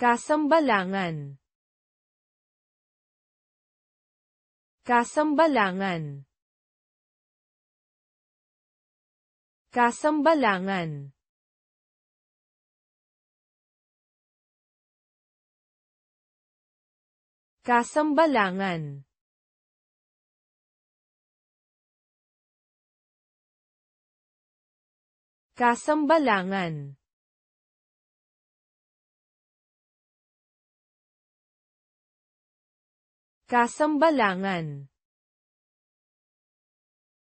Kasambalangan Kasambalangan Kasambalangan Kasambalangan Kasambalangan Kasambalangan Kasambalangan